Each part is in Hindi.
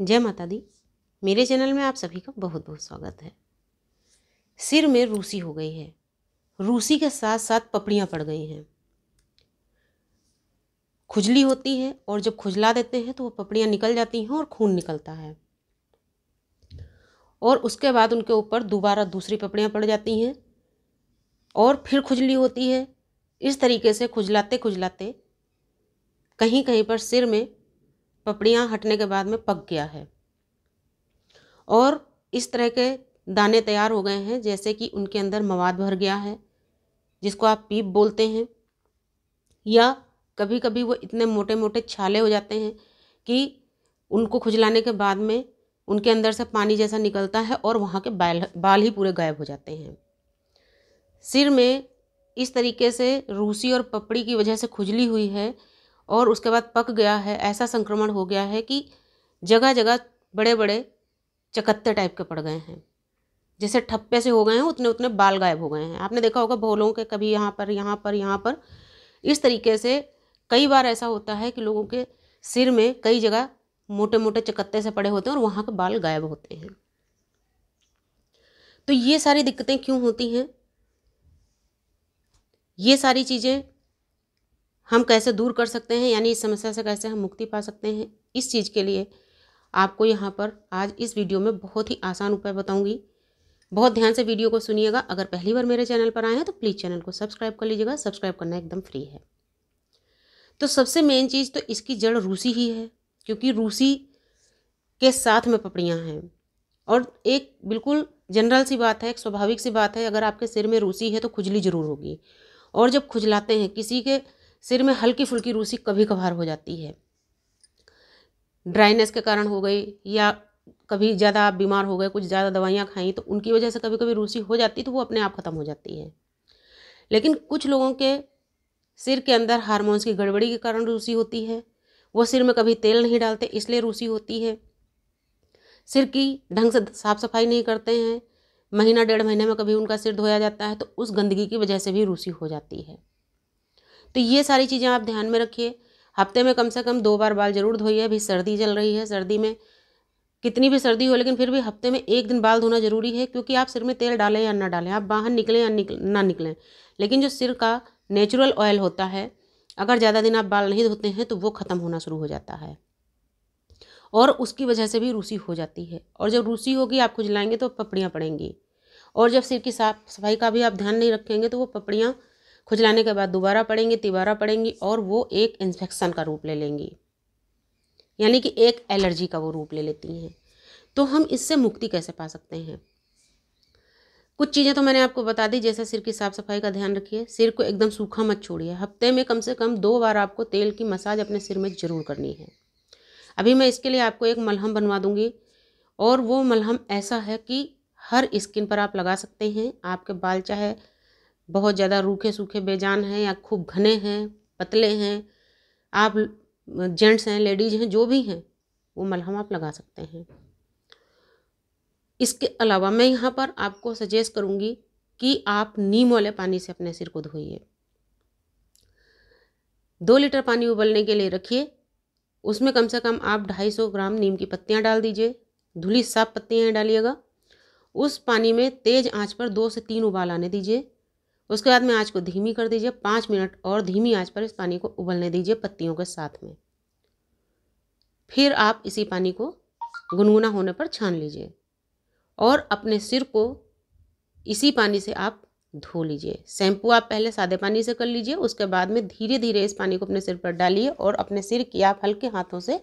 जय माता दी मेरे चैनल में आप सभी का बहुत बहुत स्वागत है सिर में रूसी हो गई है रूसी के साथ साथ पपड़ियाँ पड़ गई हैं खुजली होती है और जब खुजला देते हैं तो वो पपड़ियाँ निकल जाती हैं और खून निकलता है और उसके बाद उनके ऊपर दोबारा दूसरी पपड़ियाँ पड़ जाती हैं और फिर खुजली होती है इस तरीके से खुजलाते खुजलाते कहीं कहीं पर सिर में पपड़ियाँ हटने के बाद में पक गया है और इस तरह के दाने तैयार हो गए हैं जैसे कि उनके अंदर मवाद भर गया है जिसको आप पीप बोलते हैं या कभी कभी वो इतने मोटे मोटे छाले हो जाते हैं कि उनको खुजलाने के बाद में उनके अंदर से पानी जैसा निकलता है और वहाँ के बाल बाल ही पूरे गायब हो जाते हैं सिर में इस तरीके से रूसी और पपड़ी की वजह से खुजली हुई है और उसके बाद पक गया है ऐसा संक्रमण हो गया है कि जगह जगह बड़े बड़े चकत्ते टाइप के पड़ गए हैं जैसे ठप्पे से हो गए हैं उतने उतने बाल गायब हो गए हैं आपने देखा होगा भोलों के कभी यहाँ पर यहाँ पर यहाँ पर इस तरीके से कई बार ऐसा होता है कि लोगों के सिर में कई जगह मोटे मोटे चकत्ते से पड़े होते हैं और वहाँ के बाल गायब होते हैं तो ये सारी दिक्कतें क्यों होती हैं ये सारी चीज़ें हम कैसे दूर कर सकते हैं यानी इस समस्या से कैसे हम मुक्ति पा सकते हैं इस चीज़ के लिए आपको यहाँ पर आज इस वीडियो में बहुत ही आसान उपाय बताऊँगी बहुत ध्यान से वीडियो को सुनिएगा अगर पहली बार मेरे चैनल पर आए हैं तो प्लीज़ चैनल को सब्सक्राइब कर लीजिएगा सब्सक्राइब करना एकदम फ्री है तो सबसे मेन चीज़ तो इसकी जड़ रूसी ही है क्योंकि रूसी के साथ में पपड़ियाँ हैं और एक बिल्कुल जनरल सी बात है एक स्वाभाविक सी बात है अगर आपके सिर में रूसी है तो खुजली ज़रूर होगी और जब खुजलाते हैं किसी के सिर में हल्की फुल्की रूसी कभी कभार हो जाती है ड्राइनेस के कारण हो गई या कभी ज़्यादा आप बीमार हो गए कुछ ज़्यादा दवाइयाँ खाई तो उनकी वजह से कभी कभी रूसी हो जाती तो वो अपने आप ख़त्म हो जाती है लेकिन कुछ लोगों के सिर के अंदर हारमोन्स की गड़बड़ी के कारण रूसी होती है वो सिर में कभी तेल नहीं डालते इसलिए रूसी होती है सिर की ढंग से साफ सफाई नहीं करते हैं महीना डेढ़ महीने में कभी उनका सिर धोया जाता है तो उस गंदगी की वजह से भी रूसी हो जाती है तो ये सारी चीज़ें आप ध्यान में रखिए हफ्ते में कम से कम दो बार बाल जरूर धोइए अभी सर्दी चल रही है सर्दी में कितनी भी सर्दी हो लेकिन फिर भी हफ्ते में एक दिन बाल धोना ज़रूरी है क्योंकि आप सिर में तेल डालें या ना डालें आप बाहर निकलें या निकल ना निकलें लेकिन जो सिर का नेचुरल ऑयल होता है अगर ज़्यादा दिन आप बाल नहीं धोते हैं तो वो ख़त्म होना शुरू हो जाता है और उसकी वजह से भी रूसी हो जाती है और जब रूसी होगी आप खुजलाएंगे तो पपड़ियाँ पड़ेंगी और जब सिर की साफ सफाई का भी आप ध्यान नहीं रखेंगे तो वो पपड़ियाँ खुजलाने के बाद दोबारा पड़ेंगी तिबारा पड़ेंगी और वो एक इन्फेक्शन का रूप ले लेंगी यानी कि एक एलर्जी का वो रूप ले लेती हैं तो हम इससे मुक्ति कैसे पा सकते हैं कुछ चीज़ें तो मैंने आपको बता दी जैसे सिर की साफ़ सफाई का ध्यान रखिए सिर को एकदम सूखा मत छोड़िए हफ्ते में कम से कम दो बार आपको तेल की मसाज अपने सिर में ज़रूर करनी है अभी मैं इसके लिए आपको एक मलहम बनवा दूंगी और वो मलहम ऐसा है कि हर स्किन पर आप लगा सकते हैं आपके बाल चाहे बहुत ज़्यादा रूखे सूखे बेजान हैं या खूब घने हैं पतले हैं आप जेंट्स हैं लेडीज हैं जो भी हैं वो मलहम आप लगा सकते हैं इसके अलावा मैं यहाँ पर आपको सजेस्ट करूँगी कि आप नीम वाले पानी से अपने सिर को धोइए दो लीटर पानी उबलने के लिए रखिए उसमें कम से कम आप ढाई सौ ग्राम नीम की पत्तियाँ डाल दीजिए धुली साफ पत्तियाँ डालिएगा उस पानी में तेज़ आंच पर दो से तीन उबाल आने दीजिए उसके बाद में आँच को धीमी कर दीजिए पाँच मिनट और धीमी आँच पर इस पानी को उबलने दीजिए पत्तियों के साथ में फिर आप इसी पानी को गुनगुना होने पर छान लीजिए और अपने सिर को इसी पानी से आप धो लीजिए शैम्पू आप पहले सादे पानी से कर लीजिए उसके बाद में धीरे धीरे इस पानी को अपने सिर पर डालिए और अपने सिर की आप हल्के हाथों से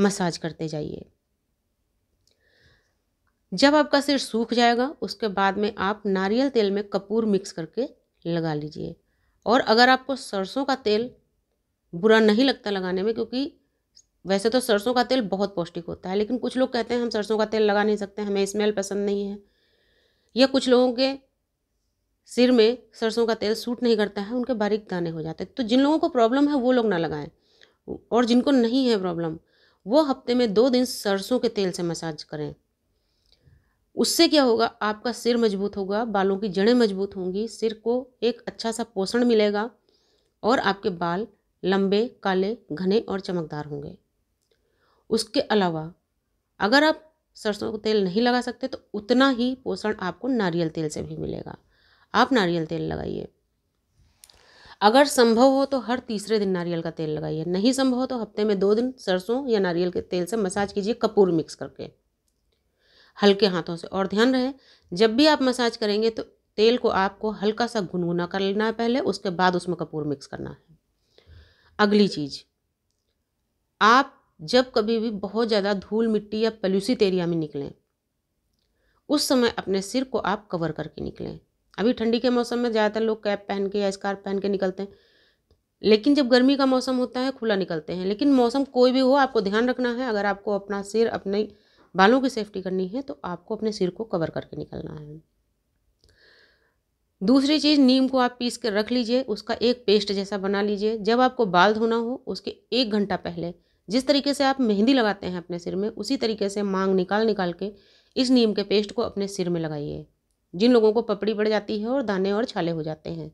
मसाज करते जाइए जब आपका सिर सूख जाएगा उसके बाद में आप नारियल तेल में कपूर मिक्स करके लगा लीजिए और अगर आपको सरसों का तेल बुरा नहीं लगता लगाने में क्योंकि वैसे तो सरसों का तेल बहुत पौष्टिक होता है लेकिन कुछ लोग कहते हैं हम सरसों का तेल लगा नहीं सकते हमें स्मेल पसंद नहीं है या कुछ लोगों के सिर में सरसों का तेल सूट नहीं करता है उनके बारीक दाने हो जाते हैं तो जिन लोगों को प्रॉब्लम है वो लोग ना लगाएं और जिनको नहीं है प्रॉब्लम वो हफ्ते में दो दिन सरसों के तेल से मसाज करें उससे क्या होगा आपका सिर मजबूत होगा बालों की जड़ें मजबूत होंगी सिर को एक अच्छा सा पोषण मिलेगा और आपके बाल लंबे काले घने और चमकदार होंगे उसके अलावा अगर आप सरसों का तेल नहीं लगा सकते तो उतना ही पोषण आपको नारियल तेल से भी मिलेगा आप नारियल तेल लगाइए अगर संभव हो तो हर तीसरे दिन नारियल का तेल लगाइए नहीं संभव हो तो हफ्ते में दो दिन सरसों या नारियल के तेल से मसाज कीजिए कपूर मिक्स करके हल्के हाथों से और ध्यान रहे जब भी आप मसाज करेंगे तो तेल को आपको हल्का सा गुनगुना कर लेना है पहले उसके बाद उसमें कपूर मिक्स करना है अगली चीज आप जब कभी भी बहुत ज़्यादा धूल मिट्टी या पल्यूसित एरिया में निकलें उस समय अपने सिर को आप कवर करके निकलें अभी ठंडी के मौसम में ज़्यादातर लोग कैप पहन के या स्कार्फ पहन के निकलते हैं लेकिन जब गर्मी का मौसम होता है खुला निकलते हैं लेकिन मौसम कोई भी हो आपको ध्यान रखना है अगर आपको अपना सिर अपने बालों की सेफ्टी करनी है तो आपको अपने सिर को कवर करके निकलना है दूसरी चीज़ नीम को आप पीस कर रख लीजिए उसका एक पेस्ट जैसा बना लीजिए जब आपको बाल धोना हो उसके एक घंटा पहले जिस तरीके से आप मेहंदी लगाते हैं अपने सिर में उसी तरीके से मांग निकाल निकाल के इस नीम के पेस्ट को अपने सिर में लगाइए जिन लोगों को पपड़ी पड़ जाती है और दाने और छाले हो जाते हैं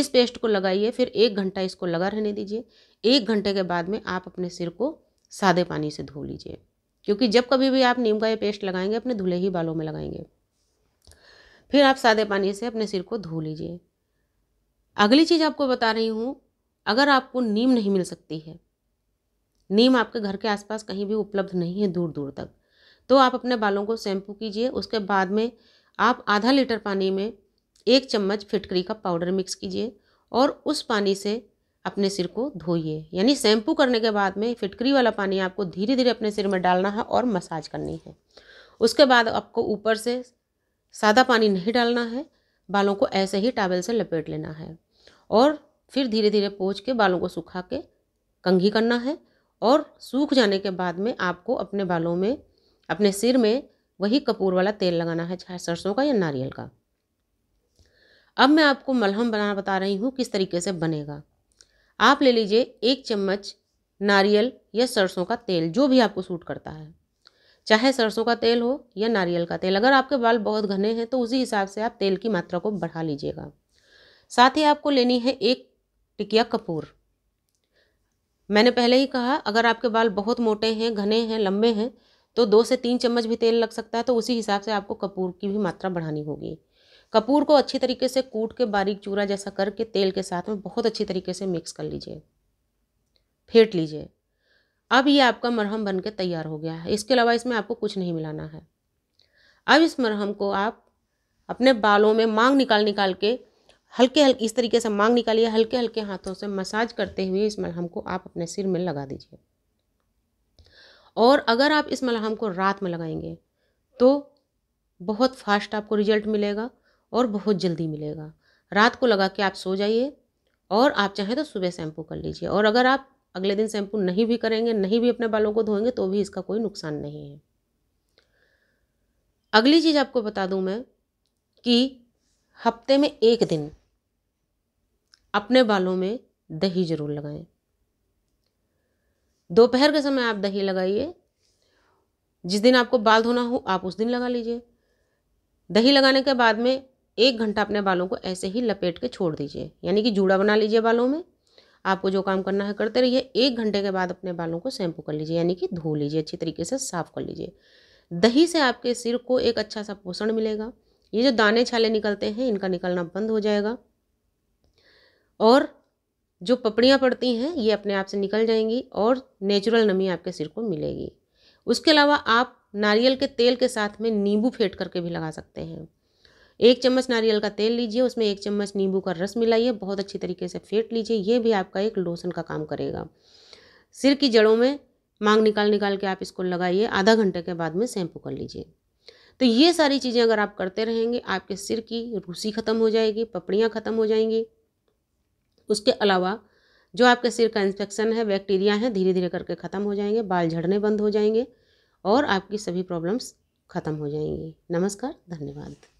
इस पेस्ट को लगाइए फिर एक घंटा इसको लगा रहने दीजिए एक घंटे के बाद में आप अपने सिर को सादे पानी से धो लीजिए क्योंकि जब कभी भी आप नीम का ये पेस्ट लगाएंगे अपने धुले ही बालों में लगाएंगे फिर आप सादे पानी से अपने सिर को धो लीजिए अगली चीज़ आपको बता रही हूँ अगर आपको नीम नहीं मिल सकती है नीम आपके घर के आसपास कहीं भी उपलब्ध नहीं है दूर दूर तक तो आप अपने बालों को शैम्पू कीजिए उसके बाद में आप आधा लीटर पानी में एक चम्मच फिटकरी का पाउडर मिक्स कीजिए और उस पानी से अपने सिर को धोइए यानी शैम्पू करने के बाद में फिटकरी वाला पानी आपको धीरे धीरे अपने सिर में डालना है और मसाज करनी है उसके बाद आपको ऊपर से सादा पानी नहीं डालना है बालों को ऐसे ही टावल से लपेट लेना है और फिर धीरे धीरे पोच के बालों को सुखा के कंघी करना है और सूख जाने के बाद में आपको अपने बालों में अपने सिर में वही कपूर वाला तेल लगाना है चाहे सरसों का या नारियल का अब मैं आपको मलहम बनाना बता रही हूँ किस तरीके से बनेगा आप ले लीजिए एक चम्मच नारियल या सरसों का तेल जो भी आपको सूट करता है चाहे सरसों का तेल हो या नारियल का तेल अगर आपके बाल बहुत घने हैं तो उसी हिसाब से आप तेल की मात्रा को बढ़ा लीजिएगा साथ ही आपको लेनी है एक टिकिया कपूर मैंने पहले ही कहा अगर आपके बाल बहुत मोटे हैं घने हैं लंबे हैं तो दो से तीन चम्मच भी तेल लग सकता है तो उसी हिसाब से आपको कपूर की भी मात्रा बढ़ानी होगी कपूर को अच्छी तरीके से कूट के बारीक चूरा जैसा करके तेल के साथ में बहुत अच्छी तरीके से मिक्स कर लीजिए फेंट लीजिए अब ये आपका मरहम बन के तैयार हो गया है इसके अलावा इसमें आपको कुछ नहीं मिलाना है अब इस मरहम को आप अपने बालों में मांग निकाल निकाल के हल्के हल्के इस तरीके से मांग निकालिए हल्के हल्के हाथों से मसाज करते हुए इस मलहम को आप अपने सिर में लगा दीजिए और अगर आप इस मलहम को रात में लगाएंगे तो बहुत फास्ट आपको रिजल्ट मिलेगा और बहुत जल्दी मिलेगा रात को लगा के आप सो जाइए और आप चाहें तो सुबह शैम्पू कर लीजिए और अगर आप अगले दिन शैम्पू नहीं भी करेंगे नहीं भी अपने बालों को धोएंगे तो भी इसका कोई नुकसान नहीं है अगली चीज़ आपको बता दूं मैं कि हफ्ते में एक दिन अपने बालों में दही ज़रूर लगाएं दोपहर के समय आप दही लगाइए जिस दिन आपको बाल धोना हो आप उस दिन लगा लीजिए दही लगाने के बाद में एक घंटा अपने बालों को ऐसे ही लपेट के छोड़ दीजिए यानी कि जूड़ा बना लीजिए बालों में आपको जो काम करना है करते रहिए एक घंटे के बाद अपने बालों को शैम्पू कर लीजिए यानी कि धो लीजिए अच्छी तरीके से साफ़ कर लीजिए दही से आपके सिर को एक अच्छा सा पोषण मिलेगा ये जो दाने छाले निकलते हैं इनका निकलना बंद हो जाएगा और जो पपड़ियाँ पड़ती हैं ये अपने आप से निकल जाएंगी और नेचुरल नमी आपके सिर को मिलेगी उसके अलावा आप नारियल के तेल के साथ में नींबू फेंट करके भी लगा सकते हैं एक चम्मच नारियल का तेल लीजिए उसमें एक चम्मच नींबू का रस मिलाइए बहुत अच्छी तरीके से फेंट लीजिए ये भी आपका एक लोशन का काम करेगा सिर की जड़ों में मांग निकाल निकाल के आप इसको लगाइए आधा घंटे के बाद में शैम्पू कर लीजिए तो ये सारी चीज़ें अगर आप करते रहेंगे आपके सिर की रूसी ख़त्म हो जाएगी पपड़ियाँ ख़त्म हो जाएंगी उसके अलावा जो आपके सिर का इन्फेक्शन है बैक्टीरिया है धीरे धीरे करके ख़त्म हो जाएंगे बाल झड़ने बंद हो जाएंगे और आपकी सभी प्रॉब्लम्स ख़त्म हो जाएंगी नमस्कार धन्यवाद